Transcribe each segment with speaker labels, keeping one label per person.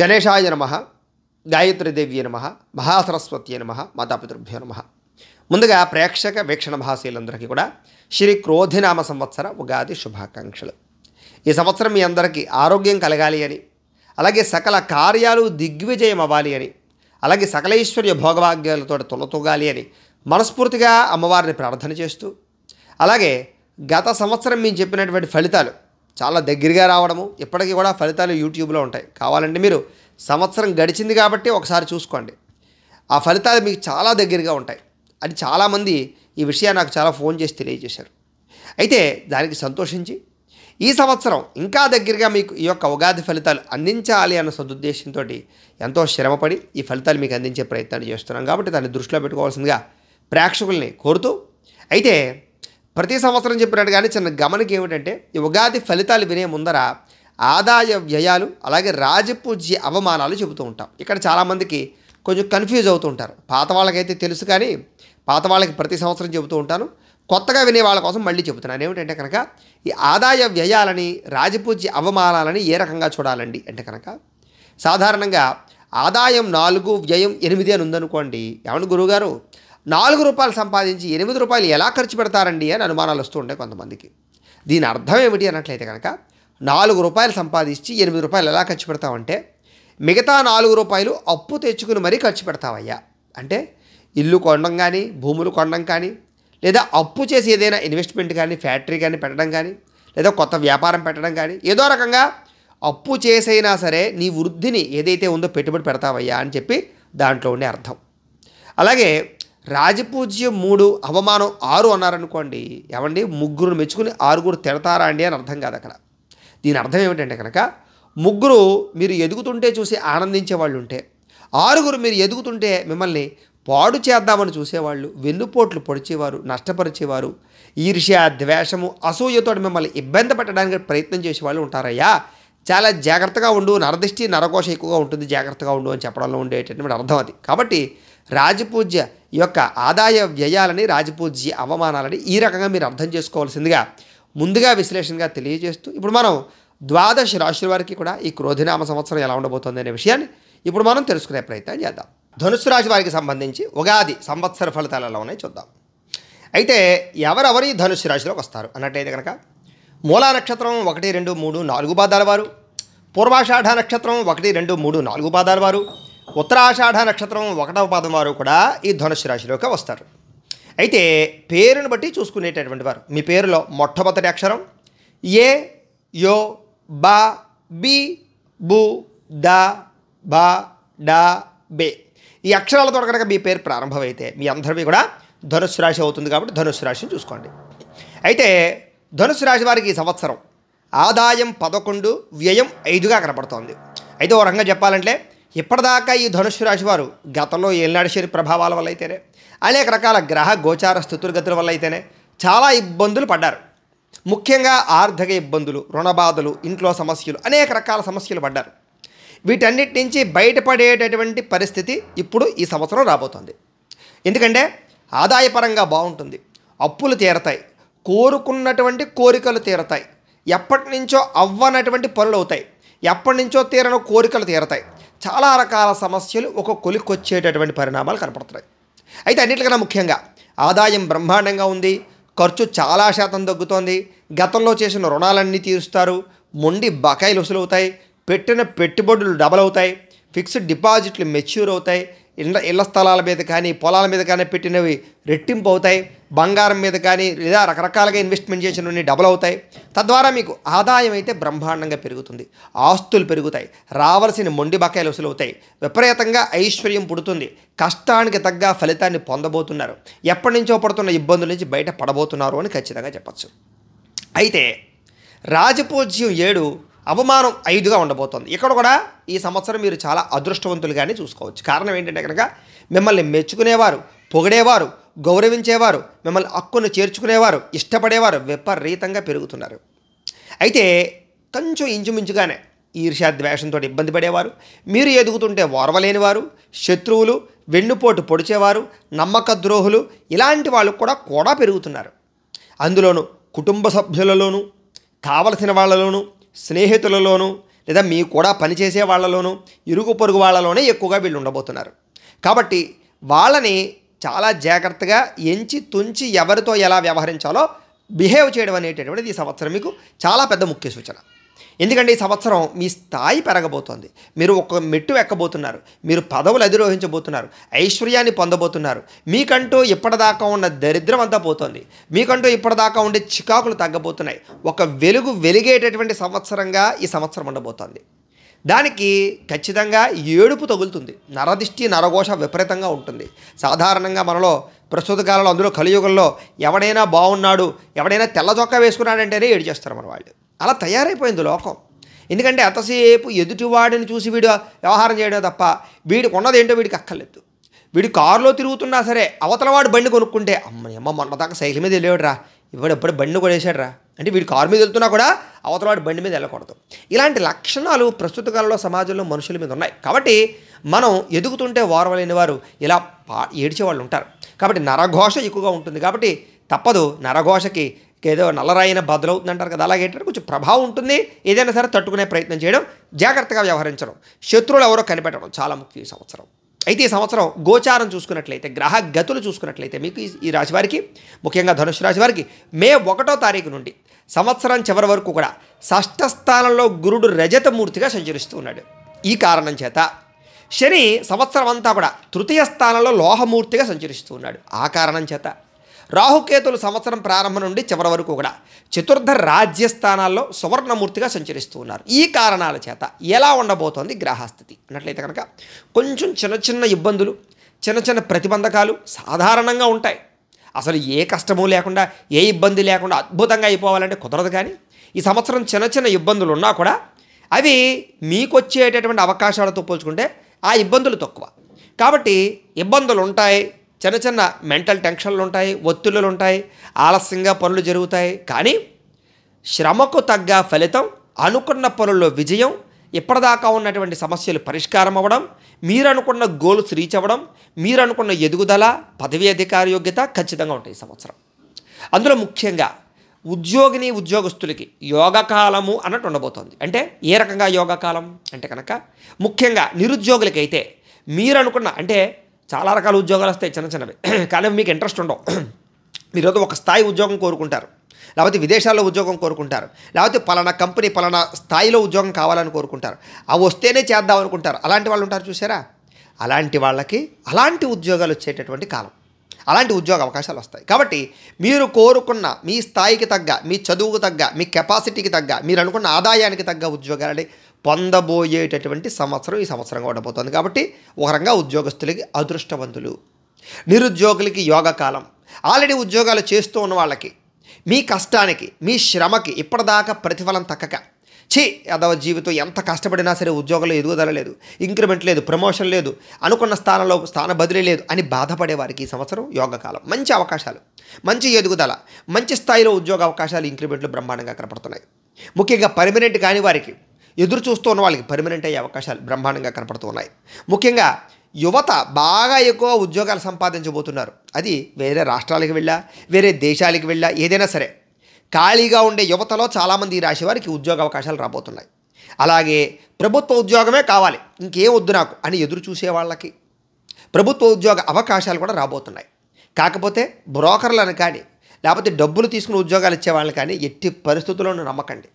Speaker 1: గణేశాయ నమ గాయత్రీదేవ్యే నమ మహాసరస్వతి నమ మాతాపితృభ్యో నమ ముందుగా ప్రేక్షక వీక్షణ భాషీయులందరికీ కూడా శ్రీ క్రోధినామ సంవత్సర ఉగాది శుభాకాంక్షలు ఈ సంవత్సరం మీ అందరికీ ఆరోగ్యం కలగాలి అని అలాగే సకల కార్యాలు దిగ్విజయం అవ్వాలి అని అలాగే సకలైశ్వర్య భోగభాగ్యాలతో తొలతూగాలి అని మనస్ఫూర్తిగా అమ్మవారిని ప్రార్థన చేస్తూ అలాగే గత సంవత్సరం మేము చెప్పినటువంటి ఫలితాలు చాలా దగ్గరగా రావడము ఇప్పటికీ కూడా ఫలితాలు యూట్యూబ్లో ఉంటాయి కావాలంటే మీరు సంవత్సరం గడిచింది కాబట్టి ఒకసారి చూసుకోండి ఆ ఫలితాలు మీకు చాలా దగ్గరగా ఉంటాయి అని చాలామంది ఈ విషయాన్ని నాకు చాలా ఫోన్ చేసి తెలియజేశారు అయితే దానికి సంతోషించి ఈ సంవత్సరం ఇంకా దగ్గరగా మీకు ఈ యొక్క ఉగాది ఫలితాలు అందించాలి అన్న సదుద్దేశంతో ఎంతో శ్రమపడి ఈ ఫలితాలు మీకు అందించే ప్రయత్నాలు చేస్తున్నాం కాబట్టి దాన్ని దృష్టిలో పెట్టుకోవాల్సిందిగా ప్రేక్షకుల్ని కోరుతూ అయితే ప్రతి సంవత్సరం చెప్పినట్టు కానీ చిన్న గమనిక ఏమిటంటే ఈ ఉగాది ఫలితాలు వినే ముందర ఆదాయ వ్యయాలు అలాగే రాజపూజ్య అవమానాలు చెబుతూ ఉంటాం ఇక్కడ చాలామందికి కొంచెం కన్ఫ్యూజ్ అవుతూ ఉంటారు పాత వాళ్ళకైతే తెలుసు కానీ పాత వాళ్ళకి ప్రతి సంవత్సరం చెబుతూ ఉంటాను కొత్తగా వినే వాళ్ళ కోసం మళ్ళీ చెబుతున్నాను ఏమిటంటే కనుక ఈ ఆదాయ వ్యయాలని రాజపూజ్య అవమానాలని ఏ రకంగా చూడాలండి అంటే కనుక సాధారణంగా ఆదాయం నాలుగు వ్యయం ఎనిమిది అని ఉందనుకోండి ఏమన్నా గురువుగారు నాలుగు రూపాయలు సంపాదించి ఎనిమిది రూపాయలు ఎలా ఖర్చు పెడతారండి అని అనుమానాలు వస్తూ ఉంటాయి కొంతమందికి దీని అర్థం ఏమిటి అన్నట్లయితే కనుక నాలుగు రూపాయలు సంపాదించి ఎనిమిది రూపాయలు ఎలా ఖర్చు పెడతామంటే మిగతా నాలుగు రూపాయలు అప్పు తెచ్చుకుని మరీ ఖర్చు పెడతావయ్యా అంటే ఇల్లు కొనడం కానీ భూములు కొనడం కానీ లేదా అప్పు చేసి ఏదైనా ఇన్వెస్ట్మెంట్ కానీ ఫ్యాక్టరీ కానీ పెట్టడం కానీ లేదా కొత్త వ్యాపారం పెట్టడం కానీ ఏదో రకంగా అప్పు చేసైనా సరే నీ వృద్ధిని ఏదైతే ఉందో పెట్టుబడి పెడతావయ్యా అని చెప్పి దాంట్లో ఉండే అర్థం అలాగే రాజపూజ్యం మూడు అవమానం ఆరు అన్నారనుకోండి ఏమండి ముగ్గురు మెచ్చుకుని ఆరుగురు తిడతారా అండి అని అర్థం కాదు అక్కడ దీని అర్థం ఏమిటంటే కనుక ముగ్గురు మీరు ఎదుగుతుంటే చూసి ఆనందించే వాళ్ళు ఉంటే ఆరుగురు మీరు ఎదుగుతుంటే మిమ్మల్ని పాడు చేద్దామని చూసేవాళ్ళు వెన్నుపోట్లు పొడిచేవారు నష్టపరిచేవారు ఈర్ష్య ద్వేషము అసూయతో మిమ్మల్ని ఇబ్బంది పెట్టడానికి ప్రయత్నం చేసే వాళ్ళు ఉంటారయ్యా చాలా జాగ్రత్తగా ఉండు నరదిష్టి నరకోశ ఎక్కువగా ఉంటుంది జాగ్రత్తగా ఉండు అని చెప్పడంలో ఉండేటటువంటి అర్థం అది కాబట్టి రాజపూజ్య యొక్క ఆదాయ వ్యయాలని రాజపూజ్య అవమానాలని ఈ రకంగా మీరు అర్థం చేసుకోవాల్సిందిగా ముందుగా విశ్లేషణగా తెలియజేస్తూ ఇప్పుడు మనం ద్వాదశ రాశుల వారికి కూడా ఈ క్రోధినామ సంవత్సరం ఎలా ఉండబోతుంది అనే విషయాన్ని ఇప్పుడు మనం తెలుసుకునే ప్రయత్నం చేద్దాం ధనుసు రాశి వారికి సంబంధించి ఉగాది సంవత్సర ఫలితాలు ఎలా ఉన్నాయి చూద్దాం అయితే ఎవరెవరు ఈ ధనుసు రాశిలోకి వస్తారు అన్నట్టయితే కనుక మూలా నక్షత్రం ఒకటి రెండు మూడు నాలుగు పాదాల వారు పూర్వాషాఢ నక్షత్రం ఒకటి రెండు మూడు నాలుగు పాదాల వారు ఉత్తరాషాఢ నక్షత్రం ఒకటవ పాదం వారు కూడా ఈ ధనుసు రాశిలోకి వస్తారు అయితే పేరును బట్టి చూసుకునేటటువంటి వారు మీ పేరులో మొట్టమొదటి అక్షరం ఏ యో బా బి బు ద బా డా బే ఈ అక్షరాలతో కనుక మీ పేరు ప్రారంభమైతే మీ అందరివి కూడా ధనుసు రాశి అవుతుంది కాబట్టి ధనుసు రాశిని చూసుకోండి అయితే ధనుసు రాశి వారికి ఈ సంవత్సరం ఆదాయం పదకొండు వ్యయం ఐదుగా కనపడుతోంది అయితే ఓ రకంగా చెప్పాలంటే ఇప్పటిదాకా ఈ ధనుస్సు రాశి వారు గతంలో ఏళ్ళనాడు ప్రభావాల వల్ల అయితేనే అనేక రకాల గ్రహ గోచార స్థుతులగతుల వల్ల అయితేనే చాలా ఇబ్బందులు పడ్డారు ముఖ్యంగా ఆర్థిక ఇబ్బందులు రుణబాధలు ఇంట్లో సమస్యలు అనేక రకాల సమస్యలు పడ్డారు వీటన్నిటి నుంచి బయటపడేటటువంటి పరిస్థితి ఇప్పుడు ఈ సంవత్సరం రాబోతుంది ఎందుకంటే ఆదాయపరంగా బాగుంటుంది అప్పులు తీరతాయి కోరుకున్నటువంటి కోరికలు తీరతాయి ఎప్పటి నుంచో అవ్వనటువంటి పనులు అవుతాయి ఎప్పటి నుంచో తీరని కోరికలు తీరతాయి చాలా రకాల సమస్యలు ఒక కొలికొచ్చేటటువంటి పరిణామాలు కనపడుతున్నాయి అయితే అన్నిటికన్నా ముఖ్యంగా ఆదాయం బ్రహ్మాండంగా ఉంది ఖర్చు చాలా శాతం తగ్గుతోంది గతంలో చేసిన రుణాలన్నీ తీరుస్తారు మొండి బకాయిలు వసూలవుతాయి పెట్టిన పెట్టుబడులు డబల్ అవుతాయి ఫిక్స్డ్ డిపాజిట్లు మెచ్యూర్ అవుతాయి ఇళ్ళ ఇళ్ల స్థలాల మీద కానీ పొలాల మీద కానీ పెట్టినవి రెట్టింపు అవుతాయి బంగారం మీద కానీ లేదా రకరకాలుగా ఇన్వెస్ట్మెంట్ చేసినవన్నీ డబుల్ అవుతాయి తద్వారా మీకు ఆదాయం అయితే బ్రహ్మాండంగా పెరుగుతుంది ఆస్తులు పెరుగుతాయి రావలసిన మొండి బకాయిలు వసూలవుతాయి విపరీతంగా ఐశ్వర్యం పుడుతుంది కష్టానికి తగ్గ ఫలితాన్ని పొందబోతున్నారు ఎప్పటి నుంచో పడుతున్న ఇబ్బందుల నుంచి బయట పడబోతున్నారు అని ఖచ్చితంగా చెప్పచ్చు అయితే రాజపూజ్యం ఏడు అవమానం ఐదుగా ఉండబోతోంది ఇక్కడ కూడా ఈ సంవత్సరం మీరు చాలా అదృష్టవంతులుగానే చూసుకోవచ్చు కారణం ఏంటంటే కనుక మిమ్మల్ని మెచ్చుకునేవారు పొగిడేవారు గౌరవించేవారు మిమ్మల్ని హక్కును చేర్చుకునేవారు ఇష్టపడేవారు విపరీతంగా పెరుగుతున్నారు అయితే కొంచెం ఇంచుమించుగానే ద్వేషంతో ఇబ్బంది పడేవారు మీరు ఎదుగుతుంటే వారు శత్రువులు వెన్నుపోటు పొడిచేవారు నమ్మక ద్రోహులు ఇలాంటి వాళ్ళు కూడా కూడా పెరుగుతున్నారు అందులోనూ కుటుంబ సభ్యులలోనూ కావలసిన వాళ్ళలోనూ స్నేహితులలోనూ లేదా మీ కూడా పనిచేసే వాళ్ళలోనూ ఇరుగు పొరుగు వాళ్ళలోనే ఎక్కువగా వీళ్ళు ఉండబోతున్నారు కాబట్టి వాళ్ళని చాలా జాగ్రత్తగా ఎంచి తుంచి ఎవరితో ఎలా వ్యవహరించాలో బిహేవ్ చేయడం అనేటటువంటిది ఈ సంవత్సరం మీకు చాలా పెద్ద ముఖ్య సూచన ఎందుకంటే ఈ సంవత్సరం మీ స్థాయి పెరగబోతోంది మీరు ఒక మెట్టు ఎక్కబోతున్నారు మీరు పదవులు అధిరోహించబోతున్నారు ఐశ్వర్యాన్ని పొందబోతున్నారు మీకంటూ ఇప్పటిదాకా ఉన్న దరిద్రం అంతా పోతోంది మీకంటూ ఇప్పటిదాకా ఉండే చికాకులు తగ్గబోతున్నాయి ఒక వెలుగు వెలిగేటటువంటి సంవత్సరంగా ఈ సంవత్సరం ఉండబోతోంది దానికి ఖచ్చితంగా ఏడుపు తగులుతుంది నరదిష్టి నరఘోష విపరీతంగా ఉంటుంది సాధారణంగా మనలో ప్రస్తుత కాలంలో అందులో కలియుగంలో ఎవడైనా బాగున్నాడు ఎవడైనా తెల్ల చొక్కా వేసుకున్నాడంటేనే ఏడు చేస్తారు మన వాళ్ళు అలా తయారైపోయింది లోకం ఎందుకంటే అంతసేపు ఎదుటివాడిని చూసి వీడు వ్యవహారం చేయడం తప్ప వీడికి ఉన్నది ఏంటో వీడికి అక్కర్లేదు వీడు కారులో తిరుగుతున్నా సరే అవతలవాడు బండి కొనుక్కుంటే అమ్మ అమ్మ మొన్నదాకా సైకిల్ మీద వెళ్ళేవాడు రా ఇప్పుడు ఎప్పుడు బండి కొడేశాడు రా అంటే వీడు కారు మీద వెళ్తున్నా కూడా అవతల వాడు బండి మీద వెళ్ళకూడదు ఇలాంటి లక్షణాలు ప్రస్తుత కాలంలో సమాజంలో మనుషుల మీద ఉన్నాయి కాబట్టి మనం ఎదుగుతుంటే వారవలేని వారు ఇలా పా ఏడ్చేవాళ్ళు ఉంటారు కాబట్టి నరఘోష ఎక్కువగా ఉంటుంది కాబట్టి తప్పదు నరఘోషకి ఏదో నల్లరాయిన బదులవుతుందంటారు కదా అలాగే ఏంటంటే కొంచెం ప్రభావం ఉంటుంది ఏదైనా సరే తట్టుకునే ప్రయత్నం చేయడం జాగ్రత్తగా వ్యవహరించడం శత్రువులు ఎవరో కనిపెట్టడం చాలా ముఖ్యం ఈ సంవత్సరం అయితే ఈ సంవత్సరం గోచారం చూసుకున్నట్లయితే గ్రహ గతులు చూసుకున్నట్లయితే మీకు ఈ రాశివారికి ముఖ్యంగా ధనుసు రాశివారికి వారికి మే ఒకటో తారీఖు నుండి సంవత్సరం చివరి వరకు కూడా షష్ఠ స్థానంలో గురుడు రజతమూర్తిగా సంచరిస్తూ ఉన్నాడు ఈ కారణం చేత శని సంవత్సరం అంతా కూడా తృతీయ స్థానంలో లోహమూర్తిగా సంచరిస్తూ ఉన్నాడు ఆ కారణం చేత రాహుకేతులు సంవత్సరం ప్రారంభం నుండి చివరి వరకు కూడా చతుర్థ రాజ్య స్థానాల్లో సువర్ణమూర్తిగా సంచరిస్తూ ఉన్నారు ఈ కారణాల చేత ఎలా ఉండబోతోంది గ్రహస్థితి అన్నట్లయితే కనుక కొంచెం చిన్న చిన్న ఇబ్బందులు చిన్న చిన్న ప్రతిబంధకాలు సాధారణంగా ఉంటాయి అసలు ఏ కష్టము లేకుండా ఏ ఇబ్బంది లేకుండా అద్భుతంగా అయిపోవాలంటే కుదరదు కానీ ఈ సంవత్సరం చిన్న చిన్న ఇబ్బందులు ఉన్నా కూడా అవి మీకు వచ్చేటటువంటి అవకాశాలతో పోల్చుకుంటే ఆ ఇబ్బందులు తక్కువ కాబట్టి ఇబ్బందులు ఉంటాయి చిన్న చిన్న మెంటల్ టెన్షన్లు ఉంటాయి ఒత్తిళ్ళు ఉంటాయి ఆలస్యంగా పనులు జరుగుతాయి కానీ శ్రమకు తగ్గ ఫలితం అనుకున్న పనుల్లో విజయం ఇప్పటిదాకా ఉన్నటువంటి సమస్యలు పరిష్కారం అవ్వడం మీరనుకున్న గోల్స్ రీచ్ అవ్వడం మీరనుకున్న ఎదుగుదల పదవీ అధికార యోగ్యత ఖచ్చితంగా ఉంటాయి సంవత్సరం అందులో ముఖ్యంగా ఉద్యోగిని ఉద్యోగస్తులకి యోగకాలము అన్నట్టు ఉండబోతోంది అంటే ఏ రకంగా యోగకాలం అంటే కనుక ముఖ్యంగా నిరుద్యోగులకి మీరు అనుకున్న అంటే చాలా రకాల ఉద్యోగాలు వస్తాయి చిన్న చిన్నవి కానీ మీకు ఇంట్రెస్ట్ ఉండవు మీరు ఒక స్థాయి ఉద్యోగం కోరుకుంటారు లేకపోతే విదేశాల్లో ఉద్యోగం కోరుకుంటారు లేకపోతే పలానా కంపెనీ పలానా స్థాయిలో ఉద్యోగం కావాలని కోరుకుంటారు అవి వస్తేనే చేద్దాం అనుకుంటారు అలాంటి వాళ్ళు ఉంటారు చూసారా అలాంటి వాళ్ళకి అలాంటి ఉద్యోగాలు వచ్చేటటువంటి కాలం అలాంటి ఉద్యోగ అవకాశాలు వస్తాయి కాబట్టి మీరు కోరుకున్న మీ స్థాయికి తగ్గ మీ చదువుకు తగ్గ మీ కెపాసిటీకి తగ్గ మీరు అనుకున్న ఆదాయానికి తగ్గ ఉద్యోగాలని పొందబోయేటటువంటి సంవత్సరం ఈ సంవత్సరంగా ఉండబోతోంది కాబట్టి ఒక రంగా ఉద్యోగస్తులకి అదృష్టవంతులు నిరుద్యోగులకి యోగకాలం ఆల్రెడీ ఉద్యోగాలు చేస్తూ ఉన్న వాళ్ళకి మీ కష్టానికి మీ శ్రమకి ఇప్పటిదాకా ప్రతిఫలం తక్కక ఛీ యాదవ జీవితం ఎంత కష్టపడినా సరే ఉద్యోగంలో ఎదుగుదల లేదు ఇంక్రిమెంట్ లేదు ప్రమోషన్ లేదు అనుకున్న స్థానంలో స్థాన బదిలీ లేదు అని బాధపడే వారికి ఈ సంవత్సరం యోగకాలం మంచి అవకాశాలు మంచి ఎదుగుదల మంచి స్థాయిలో ఉద్యోగ అవకాశాలు ఇంక్రిమెంట్లు బ్రహ్మాండంగా కనపడుతున్నాయి ముఖ్యంగా పర్మనెంట్ కాని వారికి ఎదురు చూస్తూ ఉన్న వాళ్ళకి పర్మనెంట్ అయ్యే అవకాశాలు బ్రహ్మాండంగా కనపడుతున్నాయి ముఖ్యంగా యువత బాగా ఎక్కువ ఉద్యోగాలు సంపాదించబోతున్నారు అది వేరే రాష్ట్రాలకు వెళ్ళా వేరే దేశాలకు వెళ్ళా ఏదైనా సరే ఖాళీగా ఉండే యువతలో చాలామంది ఈ రాశి వారికి ఉద్యోగ అవకాశాలు రాబోతున్నాయి అలాగే ప్రభుత్వ ఉద్యోగమే కావాలి ఇంకేం వద్దు నాకు అని ఎదురు చూసే వాళ్ళకి ప్రభుత్వ ఉద్యోగ అవకాశాలు కూడా రాబోతున్నాయి కాకపోతే బ్రోకర్లను కానీ లేకపోతే డబ్బులు తీసుకుని ఉద్యోగాలు ఇచ్చే వాళ్ళని కానీ ఎట్టి పరిస్థితుల్లోనూ నమ్మకండి